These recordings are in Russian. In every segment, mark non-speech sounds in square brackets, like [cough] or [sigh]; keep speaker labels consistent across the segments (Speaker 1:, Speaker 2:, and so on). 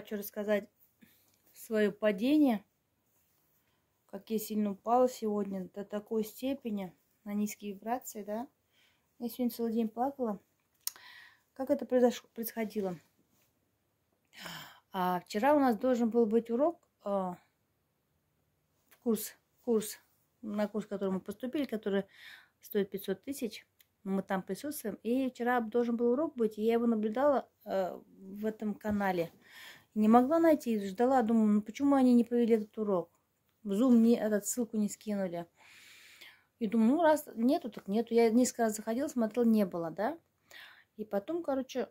Speaker 1: хочу рассказать свое падение, как я сильно упала сегодня до такой степени, на низкие вибрации, да. Я сегодня целый день плакала. Как это произошло, происходило? А вчера у нас должен был быть урок, а, курс, курс, на курс, который мы поступили, который стоит 500 тысяч. Мы там присутствуем. И вчера должен был урок быть, и я его наблюдала а, в этом канале. Не могла найти, ждала, думаю, ну почему они не провели этот урок? В Zoom мне этот ссылку не скинули. И думаю, ну раз нету, так нету. Я несколько раз заходила, смотрела, не было, да? И потом, короче,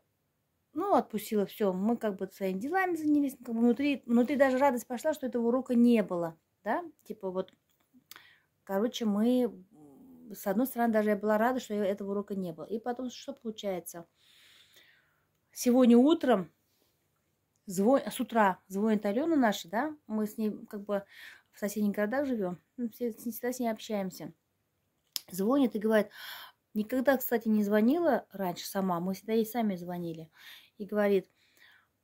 Speaker 1: ну, отпустила все. Мы как бы своими делами занялись. Как бы внутри, внутри даже радость пошла, что этого урока не было, да? Типа вот, короче, мы с одной стороны, даже я была рада, что этого урока не было. И потом, что получается? Сегодня утром звон, с утра звонит Алена наша, да, мы с ней как бы в соседних городах живем, ну, все, всегда с ней общаемся. Звонит и говорит, никогда, кстати, не звонила раньше сама, мы всегда ей сами звонили. И говорит,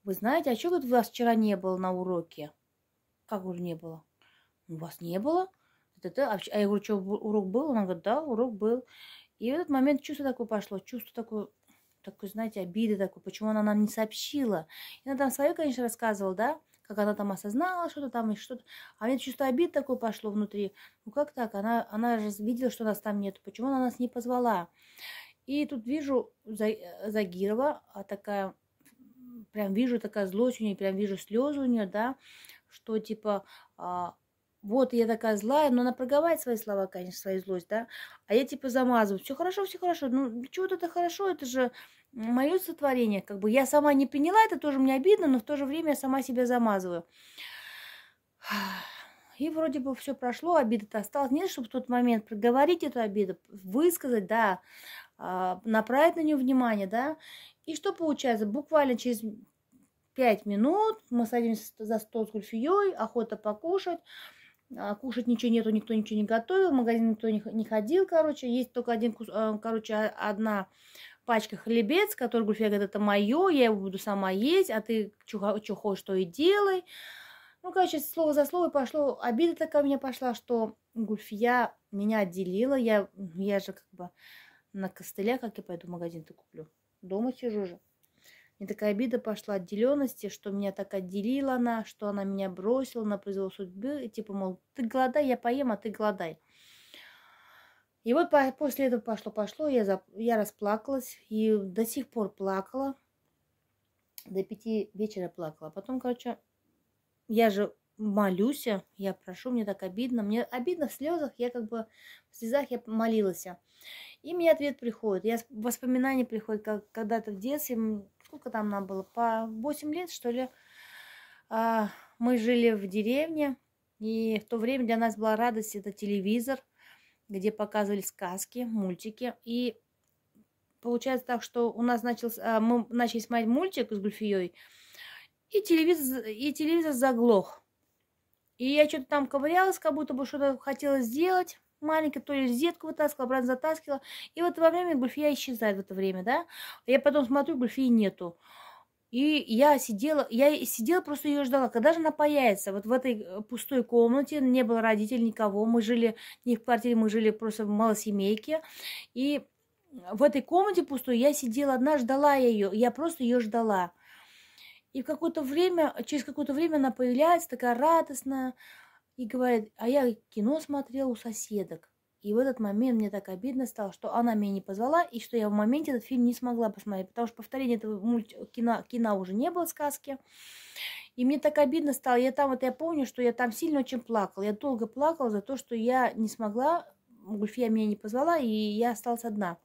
Speaker 1: вы знаете, а что говорит, вас вчера не было на уроке? Как уже не было? У вас не было? А, а я говорю, что урок был? Она говорит, да, урок был. И в этот момент чувство такое пошло, чувство такое такой, знаете, обиды такой, почему она нам не сообщила. И она там свое, конечно, рассказывала, да, как она там осознала что-то там и что-то. А мне чувство обид такое пошло внутри. Ну как так? Она, она же видела, что нас там нет. Почему она нас не позвала? И тут вижу э, Загирова, а такая, прям вижу такая злость у нее, прям вижу слезы у нее, да, что типа а, вот я такая злая, но она проговаривает свои слова, конечно, свою злость, да, а я типа замазываю, все хорошо, все хорошо, ну для чего это хорошо, это же мое сотворение, как бы я сама не приняла это тоже мне обидно, но в то же время я сама себя замазываю. [sighs] И вроде бы все прошло, обида-то осталась. Нет, чтобы в тот момент проговорить эту обиду, высказать, да, а, направить на нее внимание, да. И что получается? Буквально через пять минут мы садимся за стол с Гульфией, охота покушать. А, кушать ничего нету, никто ничего не готовил, в магазин никто не ходил, короче, есть только один, кус... Э, короче, а, одна пачка хлебец, который Гульфия говорит, это мое, я его буду сама есть, а ты что хочешь, то и делай. Ну, короче, слово за слово пошло, обида такая у меня пошла, что Гульфия меня отделила, я, я же как бы на костылях, как я пойду в магазин-то куплю. Дома сижу же. Мне такая обида пошла отделенности, что меня так отделила она, что она меня бросила на произвол судьбы. И типа, мол, ты голодай, я поем, а ты голодай. И вот после этого пошло-пошло, я, зап... я расплакалась и до сих пор плакала. До пяти вечера плакала. Потом, короче, я же молюсь, я прошу, мне так обидно. Мне обидно в слезах, я как бы в слезах я молилась. И мне ответ приходит. Я, воспоминания приходят, как когда-то в детстве сколько там нам было, по 8 лет, что ли, а, мы жили в деревне, и в то время для нас была радость, это телевизор, где показывали сказки, мультики, и получается так, что у нас начался, а, мы начали смотреть мультик с Гульфией, и телевизор, и телевизор заглох. И я что-то там ковырялась, как будто бы что-то хотела сделать маленькая, то ли розетку вытаскивала, обратно затаскивала. И вот во время Гульфия исчезает в это время, да. Я потом смотрю, Гульфии нету. И я сидела, я сидела, просто ее ждала, когда же она появится. Вот в этой э, пустой комнате не было родителей никого. Мы жили не в квартире, мы жили просто в малосемейке. И в этой комнате пустой я сидела одна, ждала ее. Я просто ее ждала. И в какое-то время, через какое-то время она появляется, такая радостная, и говорит, а я кино смотрел у соседок. И в этот момент мне так обидно стало, что она меня не позвала, и что я в моменте этот фильм не смогла посмотреть, потому что повторение этого мульти... кино, кино уже не было сказки. И мне так обидно стало. Я там, вот я помню, что я там сильно очень плакала. Я долго плакала за то, что я не смогла, Гульфия меня не позвала, и я осталась одна.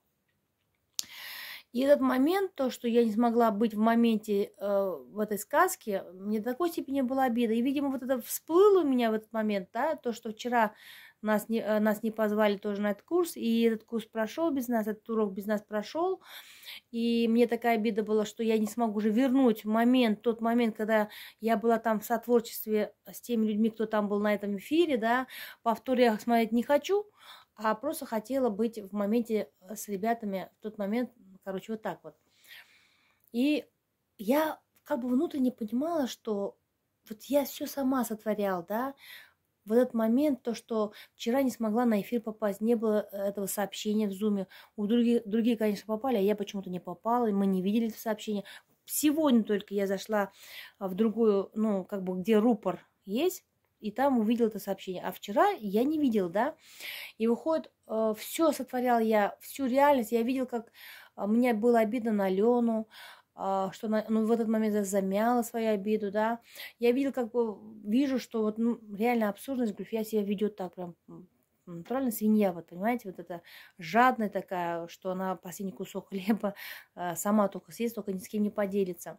Speaker 1: И этот момент, то, что я не смогла быть в моменте э, в этой сказке, мне до такой степени была обида. И, видимо, вот это всплыло у меня в этот момент, да, то, что вчера нас не, э, нас не позвали тоже на этот курс, и этот курс прошел без нас, этот урок без нас прошел, и мне такая обида была, что я не смогу уже вернуть момент, тот момент, когда я была там в сотворчестве с теми людьми, кто там был на этом эфире, да, повтор я смотреть не хочу, а просто хотела быть в моменте э, с ребятами в тот момент короче, вот так вот. И я как бы внутренне понимала, что вот я все сама сотворяла, да, в этот момент, то, что вчера не смогла на эфир попасть, не было э, этого сообщения в зуме. У других, другие, конечно, попали, а я почему-то не попала, и мы не видели это сообщение. Сегодня только я зашла а, в другую, ну, как бы, где рупор есть, и там увидела это сообщение. А вчера я не видела, да. И выходит, э, все сотворял я, всю реальность. Я видел, как а мне было обидно на Лену, а, что она ну, в этот момент замяла свою обиду, да. Я видел, как бы, вижу, что вот, ну, реально абсурдность Гульфия себя ведет так прям натурально свинья, вот понимаете, вот эта жадная такая, что она последний кусок [laughs] хлеба а, сама только съест, только ни с кем не поделится.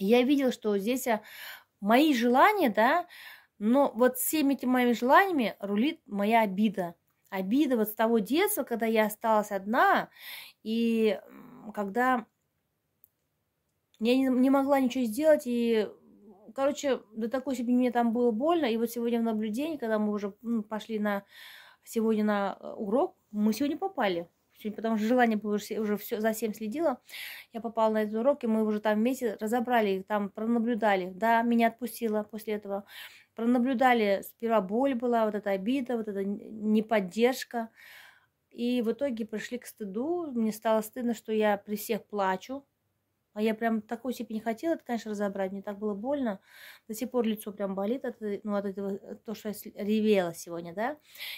Speaker 1: Я видел, что здесь мои желания, да, но вот всеми этими моими желаниями рулит моя обида. Обида вот с того детства, когда я осталась одна, и когда я не, не могла ничего сделать, и, короче, до такой степени мне там было больно. И вот сегодня в наблюдении, когда мы уже пошли на сегодня на э, урок, мы сегодня попали потому что желание было уже, все, за всем следила. Я попала на этот урок, и мы уже там вместе разобрали их, там пронаблюдали. Да, меня отпустило после этого. Пронаблюдали, сперва боль была, вот эта обида, вот эта неподдержка. И в итоге пришли к стыду. Мне стало стыдно, что я при всех плачу, а я прям такой степени хотела это, конечно, разобрать. Мне так было больно. До сих пор лицо прям болит от, э, ну, от этого, э, то, что я ревела сегодня, да.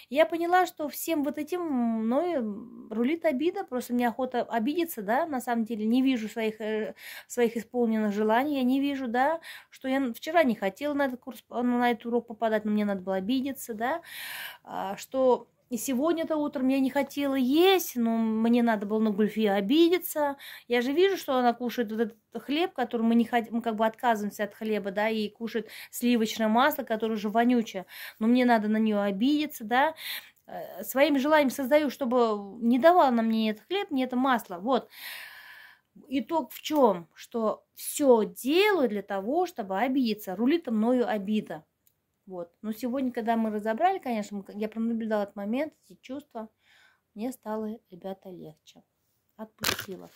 Speaker 1: я поняла, что всем вот этим мной рулит обида. Просто мне охота обидеться, да. На самом деле не вижу своих, э, своих исполненных желаний. Я не вижу, да, что я вчера не хотела на этот курс, на этот урок попадать, но мне надо было обидеться, да. А, что и сегодня-то утром я не хотела есть, но мне надо было на Гульфи обидеться. Я же вижу, что она кушает вот этот хлеб, который мы не хотим, мы как бы отказываемся от хлеба, да, и кушает сливочное масло, которое уже вонючее. Но мне надо на нее обидеться, да. Э, Своим желанием создаю, чтобы не давала на мне этот хлеб, не это масло. Вот. Итог в чем? Что все делаю для того, чтобы обидеться. Рулит мною обида. Вот. Но сегодня, когда мы разобрали, конечно, я прям наблюдала этот момент, эти чувства, мне стало, ребята, легче. Отпустила.